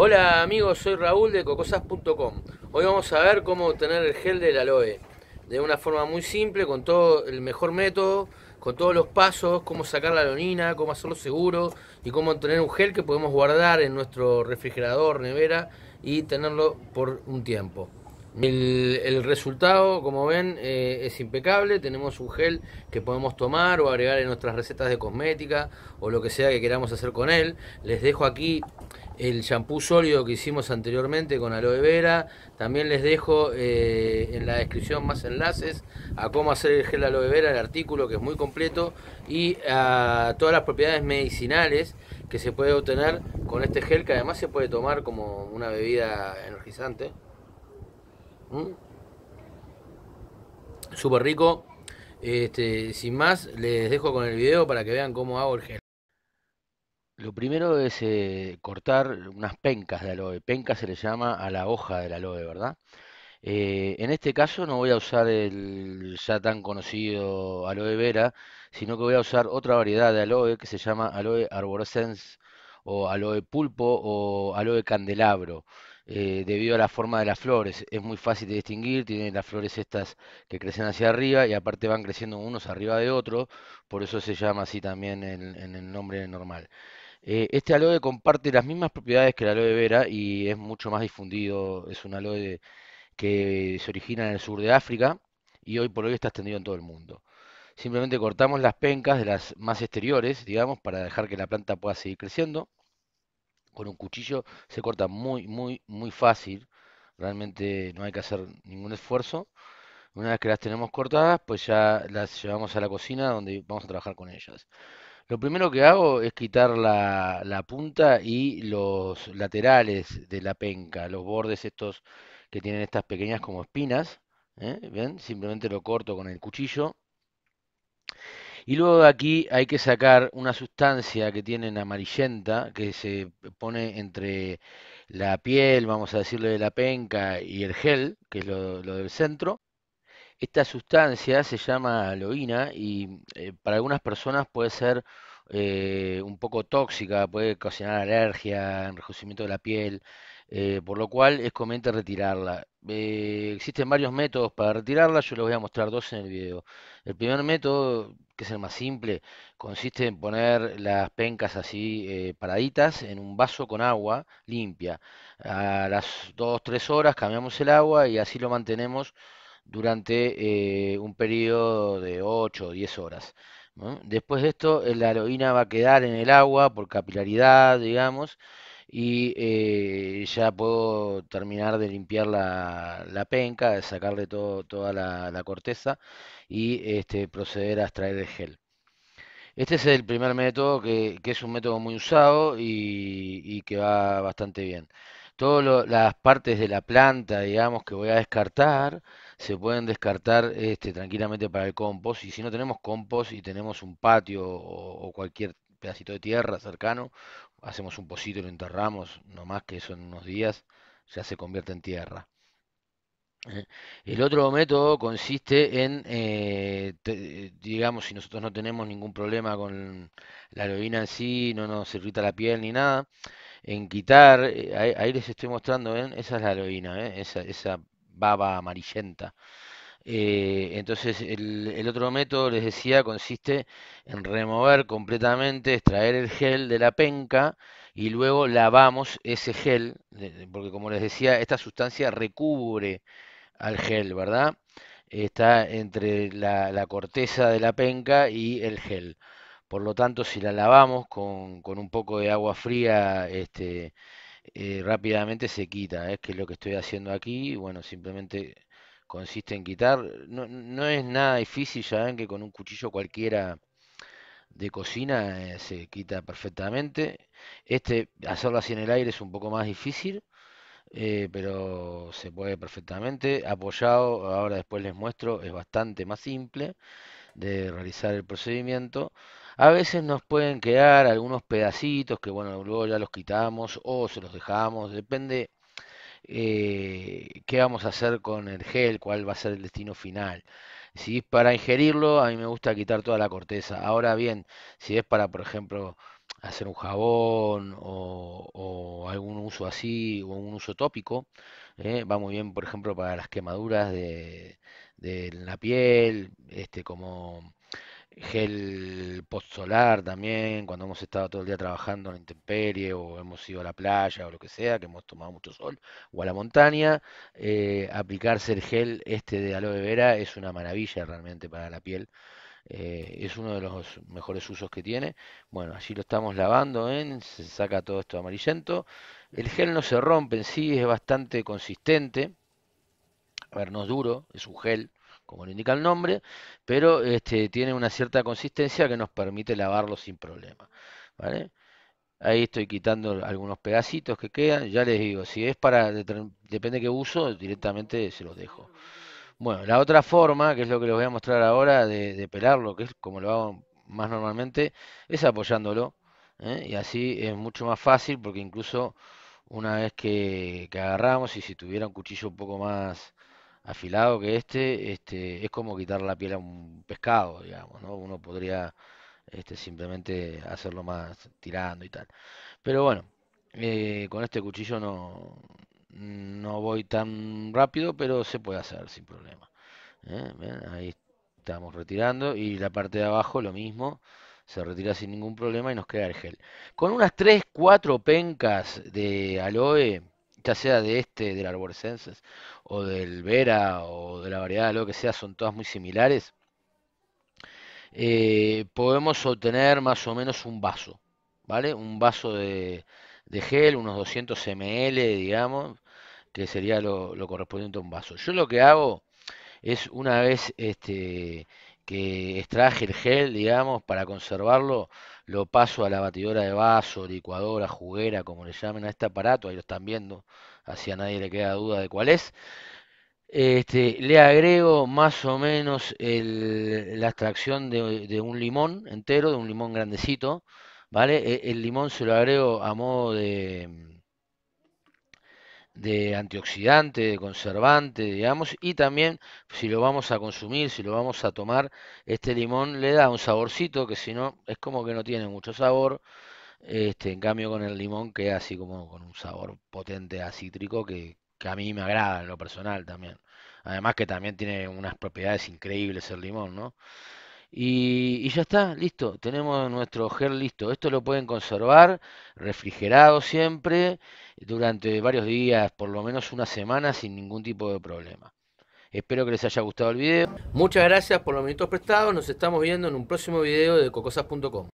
Hola amigos, soy Raúl de cocosas.com. Hoy vamos a ver cómo obtener el gel del aloe de una forma muy simple, con todo el mejor método, con todos los pasos, cómo sacar la lonina, cómo hacerlo seguro y cómo obtener un gel que podemos guardar en nuestro refrigerador, nevera y tenerlo por un tiempo. El, resultado, como ven, eh, es impecable. Tenemos un gel que podemos tomar o agregar en nuestras recetas de cosmética o lo que sea que queramos hacer con él. Les dejo aquí el shampoo sólido que hicimos anteriormente con aloe vera. También les dejo eh, en la descripción más enlaces a cómo hacer el gel aloe vera, el artículo que es muy completo y a todas las propiedades medicinales que se puede obtener con este gel que además se puede tomar como una bebida energizante super rico. Este, sin más, les dejo con el video para que vean cómo hago el gel. Lo primero es eh, cortar unas pencas de aloe. Penca se le llama a la hoja del aloe, ¿verdad? Eh, en este caso no voy a usar el ya tan conocido aloe vera, sino que voy a usar otra variedad de aloe que se llama aloe arborescens o aloe pulpo o aloe candelabro. Eh, debido a la forma de las flores. Es muy fácil de distinguir, tienen las flores estas que crecen hacia arriba y aparte van creciendo unos arriba de otros, por eso se llama así también en, el nombre normal. Eh, este aloe comparte las mismas propiedades que el aloe vera y es mucho más difundido, es un aloe que se origina en el sur de África y hoy por hoy está extendido en todo el mundo. Simplemente cortamos las pencas de las más exteriores, digamos, para dejar que la planta pueda seguir creciendo con un cuchillo se corta muy, muy, muy fácil. Realmente no hay que hacer ningún esfuerzo. Una vez que las tenemos cortadas, pues ya las llevamos a la cocina donde vamos a trabajar con ellas. Lo primero que hago es quitar la, punta y los laterales de la penca, los bordes estos que tienen estas pequeñas como espinas. ¿eh? ¿Ven? Simplemente lo corto con el cuchillo y luego de aquí hay que sacar una sustancia que tienen amarillenta, que se pone entre la piel, vamos a decirle, de la penca y el gel, que es lo, del centro. Esta sustancia se llama aloína y eh, para algunas personas puede ser eh, un poco tóxica, puede ocasionar alergia, enrojecimiento de la piel, eh, por lo cual es conveniente retirarla. Eh, existen varios métodos para retirarla, yo les voy a mostrar dos en el video. El primer método, que es el más simple, consiste en poner las pencas así eh, paraditas en un vaso con agua limpia. A las 2-3 horas cambiamos el agua y así lo mantenemos durante eh, un periodo de 8 o 10 horas. Después de esto, la heroína va a quedar en el agua por capilaridad, digamos, y eh, ya puedo terminar de limpiar la, penca, de sacarle toda la, corteza y este, proceder a extraer el gel. Este es el primer método que, es un método muy usado y, que va bastante bien. Todas las partes de la planta, digamos, que voy a descartar, se pueden descartar este, tranquilamente para el compost. Y si no tenemos compost y tenemos un patio o cualquier pedacito de tierra cercano hacemos un pocito y lo enterramos, no más que eso en unos días ya se convierte en tierra. Eh, el otro método consiste en, eh, digamos, si nosotros no tenemos ningún problema con la heroína en sí, no nos irrita la piel ni nada, en quitar, eh, ahí, les estoy mostrando, esa es la heroína, esa, esa baba amarillenta. Eh, entonces, el, otro método, les decía, consiste en remover completamente, extraer el gel de la penca y luego lavamos ese gel, porque como les decía, esta sustancia recubre al gel, ¿verdad? Está entre la, corteza de la penca y el gel. Por lo tanto, si la lavamos con, un poco de agua fría, este, eh, rápidamente se quita. Es ¿eh? que es lo que estoy haciendo aquí. Bueno, simplemente consiste en quitar. No, es nada difícil, ya ven que con un cuchillo cualquiera de cocina eh, se quita perfectamente. Este, hacerlo así en el aire es un poco más difícil, eh, pero se puede perfectamente. Apoyado, ahora después les muestro, es bastante más simple de realizar el procedimiento. A veces nos pueden quedar algunos pedacitos que, bueno, luego ya los quitamos o se los dejamos, depende eh, qué vamos a hacer con el gel, cuál va a ser el destino final. Si es para ingerirlo, a mí me gusta quitar toda la corteza. Ahora bien, si es para, por ejemplo, hacer un jabón o, algún uso así o un uso tópico, ¿eh? va muy bien, por ejemplo, para las quemaduras de, de la piel, este, como gel postsolar también, cuando hemos estado todo el día trabajando en la intemperie o hemos ido a la playa o lo que sea, que hemos tomado mucho sol o a la montaña, eh, aplicarse el gel este de aloe vera es una maravilla realmente para la piel. Eh, es uno de los mejores usos que tiene. Bueno, así lo estamos lavando, ¿eh? se saca todo esto amarillento. El gel no se rompe en sí, es bastante consistente. A ver, no es duro, es un gel como lo indica el nombre, pero este, tiene una cierta consistencia que nos permite lavarlo sin problema. Ahí estoy quitando algunos pedacitos que quedan. Ya les digo, si es para, depende qué uso, directamente se los dejo. Bueno, la otra forma, que es lo que les voy a mostrar ahora de, pelarlo, que es como lo hago más normalmente, es apoyándolo. ¿eh? Y así es mucho más fácil porque incluso una vez que, que agarramos y si tuviera un cuchillo un poco más afilado que este, este, es como quitar la piel a un pescado, digamos, ¿no? Uno podría este, simplemente hacerlo más tirando y tal. Pero bueno, eh, con este cuchillo no, no voy tan rápido, pero se puede hacer sin problema. ¿eh? Ahí estamos retirando y la parte de abajo lo mismo. Se retira sin ningún problema y nos queda el gel. Con unas 3, 4 pencas de aloe ya sea de este, del arborecenses, o del vera, o de la variedad, lo que sea, son todas muy similares, eh, podemos obtener más o menos un vaso, ¿vale? Un vaso de, gel, unos 200 ml, digamos, que sería lo, correspondiente a un vaso. Yo lo que hago es una vez este, que extraje el gel, digamos, para conservarlo, lo paso a la batidora de vaso, licuadora, juguera, como le llamen a este aparato, ahí lo están viendo, así a nadie le queda duda de cuál es. Este, le agrego más o menos la extracción de, un limón entero, de un limón grandecito, ¿vale? E, el limón se lo agrego a modo de, de antioxidante, de conservante, digamos, y también si lo vamos a consumir, si lo vamos a tomar, este limón le da un saborcito que si no es como que no tiene mucho sabor, este, en cambio con el limón queda así como con un sabor potente a que, que a mí me agrada en lo personal también. Además que también tiene unas propiedades increíbles el limón, ¿no? Y, ya está, listo, tenemos nuestro gel listo. Esto lo pueden conservar refrigerado siempre durante varios días, por lo menos una semana sin ningún tipo de problema. Espero que les haya gustado el video. Muchas gracias por los minutos prestados, nos estamos viendo en un próximo video de cocosas.com.